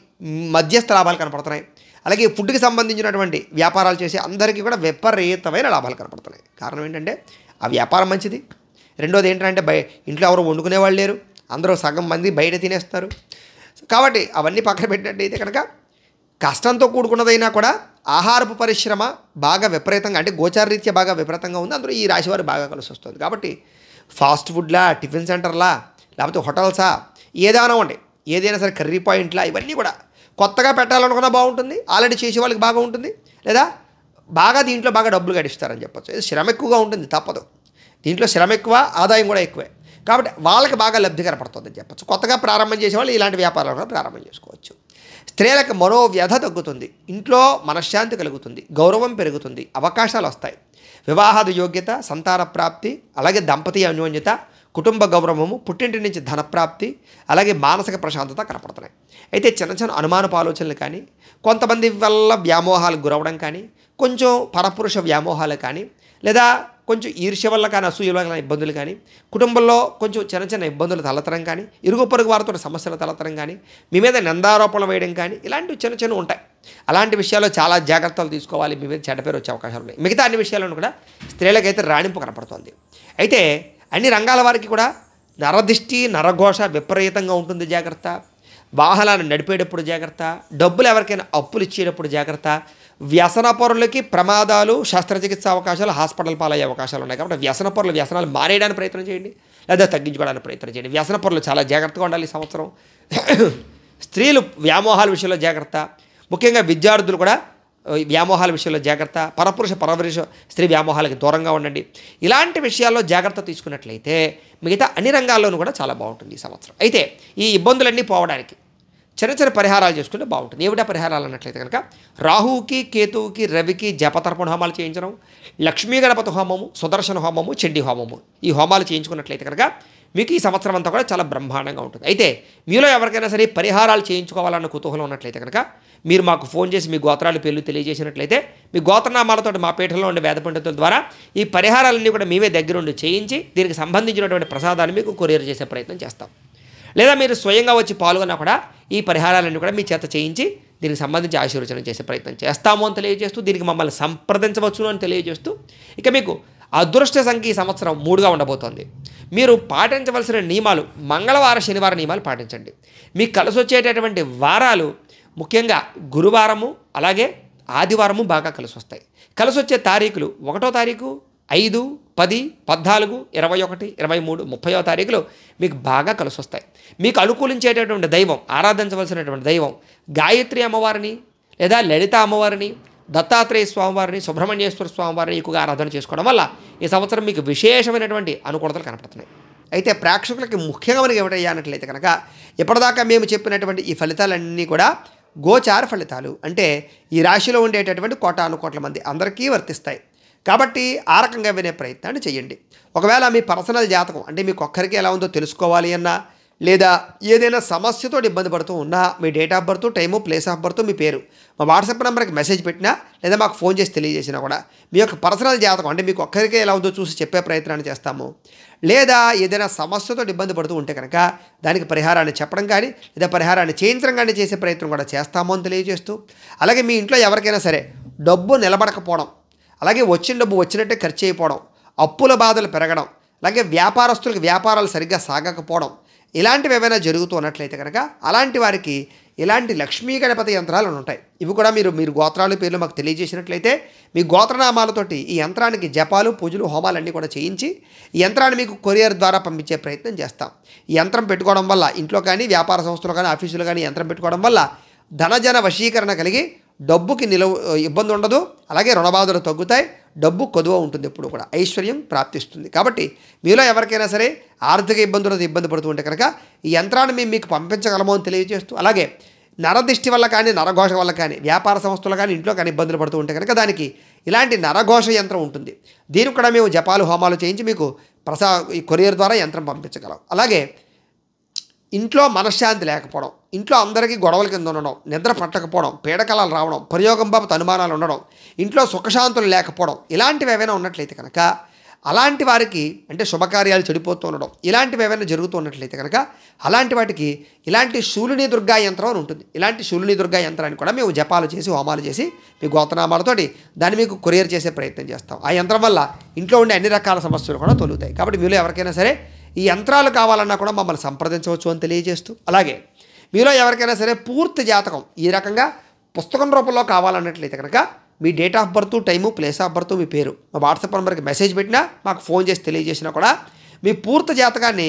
Speaker 1: మధ్యస్థ లాభాలు కనపడుతున్నాయి అలాగే ఫుడ్కి సంబంధించినటువంటి వ్యాపారాలు చేసే అందరికీ కూడా విపరీతమైన లాభాలు కనపడుతున్నాయి కారణం ఏంటంటే ఆ వ్యాపారం మంచిది రెండోది ఏంటంటే బయ ఇంట్లో ఎవరు వాళ్ళు లేరు అందరూ సగం మంది బయట తినేస్తారు కాబట్టి అవన్నీ పక్కన పెట్టినట్టయితే కనుక కష్టంతో కూడుకున్నదైనా కూడా ఆహారపు పరిశ్రమ బాగా విపరీతంగా అంటే గోచారరీత్యా బాగా విపరీతంగా ఉంది అందులో ఈ రాశివారు బాగా కలిసి వస్తుంది కాబట్టి ఫాస్ట్ ఫుడ్లా టిఫిన్ సెంటర్లా లేకపోతే హోటల్సా ఏదైనా ఉండే ఏదైనా సరే కర్రీ పాయింట్లా ఇవన్నీ కూడా కొత్తగా పెట్టాలనుకున్నా బాగుంటుంది ఆల్రెడీ చేసే వాళ్ళకి బాగా ఉంటుంది లేదా బాగా దీంట్లో బాగా డబ్బులు గడిస్తారని చెప్పచ్చు ఇది శ్రమ ఎక్కువగా ఉంటుంది తప్పదు దీంట్లో శ్రమ ఎక్కువ ఆదాయం కూడా ఎక్కువే కాబట్టి వాళ్ళకి బాగా లబ్ధి కనపడుతుందని చెప్పచ్చు కొత్తగా ప్రారంభం చేసేవాళ్ళు ఇలాంటి వ్యాపారాలు కూడా ప్రారంభం చేసుకోవచ్చు స్త్రీలకు మరో వ్యధ తగ్గుతుంది ఇంట్లో మనశ్శాంతి కలుగుతుంది గౌరవం పెరుగుతుంది అవకాశాలు వస్తాయి వివాహాది యోగ్యత సంతాన ప్రాప్తి అలాగే దంపతి అన్యోన్యత కుటుంబ గౌరవము పుట్టింటి నుంచి ధనప్రాప్తి అలాగే మానసిక ప్రశాంతత కనపడుతున్నాయి అయితే చిన్న చిన్న అనుమానపు ఆలోచనలు కానీ కొంతమంది వల్ల వ్యామోహాలకు గురవడం కానీ కొంచెం పరపురుష వ్యామోహాలు కానీ లేదా కొంచెం ఈర్ష్య వల్ల కానీ అసూయ వల్ల ఇబ్బందులు కానీ కుటుంబంలో కొంచెం చిన్న చిన్న ఇబ్బందులు తలతరం కానీ ఇరుగు పొరుగు వారితో సమస్యలు తలతరం కానీ మీ మీద నిందారోపణలు వేయడం కానీ ఇలాంటివి చిన్న చిన్న ఉంటాయి అలాంటి విషయాల్లో చాలా జాగ్రత్తలు తీసుకోవాలి మీ మీద చెడ్డ పేరు వచ్చే అవకాశాలు ఉన్నాయి మిగతా అన్ని విషయాలను కూడా స్త్రీలకైతే రాణింపు కనపడుతుంది అయితే అన్ని రంగాల వారికి కూడా నరదిష్టి నరఘోష విపరీతంగా ఉంటుంది జాగ్రత్త వాహనాలు నడిపేటప్పుడు జాగ్రత్త డబ్బులు ఎవరికైనా అప్పులు ఇచ్చేటప్పుడు జాగ్రత్త వ్యసన పరులకి ప్రమాదాలు శస్త్రచికిత్స అవకాశాలు హాస్పిటల్ పాలయ్యే అవకాశాలు ఉన్నాయి కాబట్టి వ్యసన పరులు వ్యసనాలు మారేయడానికి ప్రయత్నం చేయండి లేదా తగ్గించుకోవడానికి ప్రయత్నం చేయండి వ్యసన పొరలు చాలా జాగ్రత్తగా ఉండాలి ఈ సంవత్సరం స్త్రీలు వ్యామోహాల విషయంలో జాగ్రత్త ముఖ్యంగా విద్యార్థులు కూడా వ్యామోహాల విషయంలో జాగ్రత్త పరపురుష పరపురుష స్త్రీ వ్యామోహాలకి దూరంగా ఉండండి ఇలాంటి విషయాల్లో జాగ్రత్త తీసుకున్నట్లయితే మిగతా అన్ని రంగాల్లోనూ కూడా చాలా బాగుంటుంది ఈ సంవత్సరం అయితే ఈ ఇబ్బందులన్నీ పోవడానికి చిన్న చిన్న పరిహారాలు చేసుకుంటే బాగుంటుంది ఏమిటా పరిహారాలు అన్నట్లయితే కనుక రాహువుకి కేతువుకి రవికి జపతర్పణ హోమాలు చేయించడం లక్ష్మీ గణపతి హోమము సుదర్శన హోమము చండీ హోమము ఈ హోమాలు చేయించుకున్నట్లయితే కనుక మీకు ఈ సంవత్సరం అంతా కూడా చాలా బ్రహ్మాండంగా ఉంటుంది అయితే మీలో ఎవరికైనా సరే పరిహారాలు చేయించుకోవాలన్న కుతూహలం ఉన్నట్లయితే కనుక మీరు మాకు ఫోన్ చేసి మీ గోత్రాలు పేర్లు తెలియజేసినట్లయితే మీ గోత్రనామాలతో మా పీఠంలో ఉండే వేద పండితుల ద్వారా ఈ పరిహారాలన్నీ కూడా మేమే దగ్గరుండి చేయించి దీనికి సంబంధించినటువంటి ప్రసాదాలు మీకు కొరియర్ చేసే ప్రయత్నం చేస్తాం లేదా మీరు స్వయంగా వచ్చి పాల్గొన్నా కూడా ఈ పరిహారాలన్నీ కూడా మీ చేత చేయించి దీనికి సంబంధించి ఆశీర్వచనం చేసే ప్రయత్నం చేస్తాము అని తెలియజేస్తూ దీనికి మమ్మల్ని సంప్రదించవచ్చును అని తెలియజేస్తూ ఇక మీకు అదృష్ట సంఖ్య ఈ సంవత్సరం మూడుగా ఉండబోతోంది మీరు పాటించవలసిన నియమాలు మంగళవార శనివారం నియమాలు పాటించండి మీకు కలిసి వచ్చేటటువంటి వారాలు ముఖ్యంగా గురువారము అలాగే ఆదివారము బాగా కలిసి వస్తాయి కలిసి వచ్చే తారీఖులు ఒకటో తారీఖు ఐదు పది పద్నాలుగు ఇరవై ఒకటి ఇరవై మూడు ముప్పయో తారీఖులు మీకు బాగా కలిసి వస్తాయి మీకు అనుకూలించేటటువంటి దైవం ఆరాధించవలసినటువంటి దైవం గాయత్రి అమ్మవారిని లేదా లలిత అమ్మవారిని దత్తాత్రేయ స్వామివారిని సుబ్రహ్మణ్యేశ్వర స్వామివారిని ఎక్కువగా ఆరాధన చేసుకోవడం వల్ల ఈ సంవత్సరం మీకు విశేషమైనటువంటి అనుకూలతలు కనపడుతున్నాయి అయితే ప్రేక్షకులకి ముఖ్యంగా మనకి ఏమిటయ్యానట్లయితే కనుక ఇప్పటిదాకా మేము చెప్పినటువంటి ఈ ఫలితాలన్నీ కూడా గోచార ఫలితాలు అంటే ఈ రాశిలో ఉండేటటువంటి కోటాను కోట్ల మంది అందరికీ వర్తిస్తాయి కాబట్టి ఆ రకంగా వినే ప్రయత్నాన్ని చేయండి ఒకవేళ మీ పర్సనల్ జాతకం అంటే మీకు ఒక్కరికి ఎలా ఉందో తెలుసుకోవాలి అన్నా లేదా ఏదైనా సమస్యతో ఇబ్బంది పడుతూ ఉన్నా మీ date of birth time place of birth మీ పేరు మా వాట్సాప్ నెంబర్కి మెసేజ్ పెట్టినా లేదా మాకు ఫోన్ చేసి తెలియజేసినా కూడా మీ యొక్క పర్సనల్ జాతకం అంటే మీకు ఒక్కరికే ఎలా ఉందో చూసి చెప్పే ప్రయత్నాన్ని చేస్తాము లేదా ఏదైనా సమస్యతో ఇబ్బంది పడుతూ ఉంటే కనుక దానికి పరిహారాన్ని చెప్పడం కానీ లేదా పరిహారాన్ని చేయించడం కానీ చేసే ప్రయత్నం కూడా చేస్తాము అని తెలియజేస్తూ అలాగే మీ ఇంట్లో ఎవరికైనా సరే డబ్బు నిలబడకపోవడం అలాగే వచ్చిన డబ్బు వచ్చినట్టే ఖర్చు అయిపోవడం అప్పుల బాధలు పెరగడం అలాగే వ్యాపారస్తులకు వ్యాపారాలు సరిగ్గా సాగకపోవడం ఇలాంటివి ఏమైనా జరుగుతూ ఉన్నట్లయితే కనుక అలాంటి వారికి ఇలాంటి లక్ష్మీ గణపతి యంత్రాలు ఉంటాయి ఇవి కూడా మీరు మీరు గోత్రాలు పేర్లు మాకు తెలియజేసినట్లయితే మీ గోత్రనామాలతోటి ఈ యంత్రానికి జపాలు పూజలు హోమాలన్నీ కూడా చేయించి ఈ యంత్రాన్ని మీకు కొరియర్ ద్వారా పంపించే ప్రయత్నం చేస్తాం ఈ యంత్రం పెట్టుకోవడం వల్ల ఇంట్లో కానీ వ్యాపార సంస్థలు కానీ ఆఫీసులు కానీ యంత్రం పెట్టుకోవడం వల్ల ధనజన వశీకరణ కలిగి డబ్బుకి నిలవ ఇబ్బంది ఉండదు అలాగే రుణబాధలు తగ్గుతాయి డబ్బు కొదువ ఉంటుంది ఎప్పుడు కూడా ఐశ్వర్యం ప్రాప్తిస్తుంది కాబట్టి మీలో ఎవరికైనా సరే ఆర్థిక ఇబ్బందులతో ఇబ్బంది పడుతూ ఉంటే కనుక ఈ యంత్రాన్ని మేము మీకు పంపించగలమో అని తెలియజేస్తూ అలాగే నరదిష్టి వల్ల కానీ నరఘోష వల్ల కానీ వ్యాపార సంస్థలు కానీ ఇంట్లో కానీ ఇబ్బందులు పడుతూ ఉంటే కనుక దానికి ఇలాంటి నరఘోష యంత్రం ఉంటుంది దీనికి కూడా మేము జపాలు హోమాలు చేయించి మీకు ప్రసా ఈ కొరియర్ ద్వారా యంత్రం పంపించగలం అలాగే ఇంట్లో మనశ్శాంతి లేకపోవడం ఇంట్లో అందరికీ గొడవల కింద ఉండడం నిద్ర పట్టకపోవడం పీడకలాలు రావడం ప్రయోగం బాబు అనుమానాలు ఉండడం ఇంట్లో సుఖశాంతులు లేకపోవడం ఇలాంటివి ఏవైనా ఉన్నట్లయితే కనుక అలాంటి వారికి అంటే శుభకార్యాలు చెడిపోతూ ఉండడం ఇలాంటివి ఏవైనా జరుగుతూ ఉన్నట్లయితే కనుక అలాంటి వాటికి ఇలాంటి శూలిని దుర్గా యంత్రం అని ఉంటుంది ఇలాంటి శూలిని దుర్గా యంత్రాన్ని కూడా మేము జపాలు చేసి హోమాలు చేసి మీ గోతనామాలతోటి దాన్ని మీకు కొరియర్ చేసే ప్రయత్నం చేస్తాం ఆ యంత్రం వల్ల ఇంట్లో ఉండే అన్ని రకాల సమస్యలు కూడా తొలుగుతాయి కాబట్టి మీలో ఎవరికైనా సరే ఈ యంత్రాలు కావాలన్నా కూడా మమ్మల్ని సంప్రదించవచ్చు అని తెలియజేస్తూ అలాగే మీలో ఎవరికైనా సరే పూర్తి జాతకం ఈ రకంగా పుస్తకం రూపంలో కావాలన్నట్లయితే కనుక మీ date of birth time place of birth మీ పేరు మా వాట్సాప్ నెంబర్కి మెసేజ్ పెట్టినా మాకు ఫోన్ చేసి తెలియజేసినా కూడా మీ పూర్తి జాతకాన్ని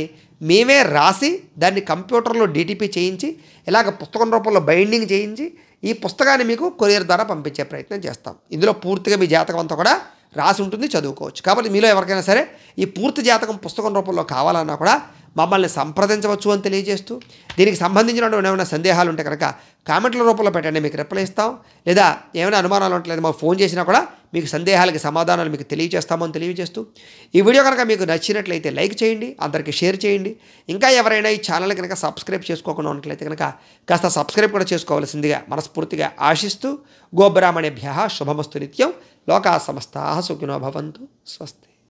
Speaker 1: మేమే రాసి దాన్ని కంప్యూటర్లో డీటీపీ చేయించి ఇలాగ పుస్తకం రూపంలో బైండింగ్ చేయించి ఈ పుస్తకాన్ని మీకు కొరియర్ ద్వారా పంపించే ప్రయత్నం చేస్తాం ఇందులో పూర్తిగా మీ జాతకం అంతా కూడా రాసి ఉంటుంది చదువుకోవచ్చు కాబట్టి మీలో ఎవరికైనా సరే ఈ పూర్తి జాతకం పుస్తకం రూపంలో కావాలన్నా కూడా మమ్మల్ని సంప్రదించవచ్చు అని తెలియజేస్తూ దీనికి సంబంధించినటువంటి ఏమైనా సందేహాలు ఉంటే కనుక కామెంట్ల రూపంలో పెట్టండి మీకు రిప్లై ఇస్తాం లేదా ఏమైనా అనుమానాలు ఉంటాయి మాకు ఫోన్ చేసినా కూడా మీకు సందేహాలకి సమాధానాలు మీకు తెలియజేస్తామని తెలియజేస్తూ ఈ వీడియో కనుక మీకు నచ్చినట్లయితే లైక్ చేయండి అందరికీ షేర్ చేయండి ఇంకా ఎవరైనా ఈ ఛానల్ కనుక సబ్స్క్రైబ్ చేసుకోకుండా ఉన్నట్లయితే కనుక కాస్త సబ్స్క్రైబ్ కూడా చేసుకోవాల్సిందిగా మనస్ఫూర్తిగా ఆశిస్తూ గోబ్రాహ్మణ్యభ్య శుభమస్తు నిత్యం लोका समस्ता सुखिनो भवन्तु स्वस्ति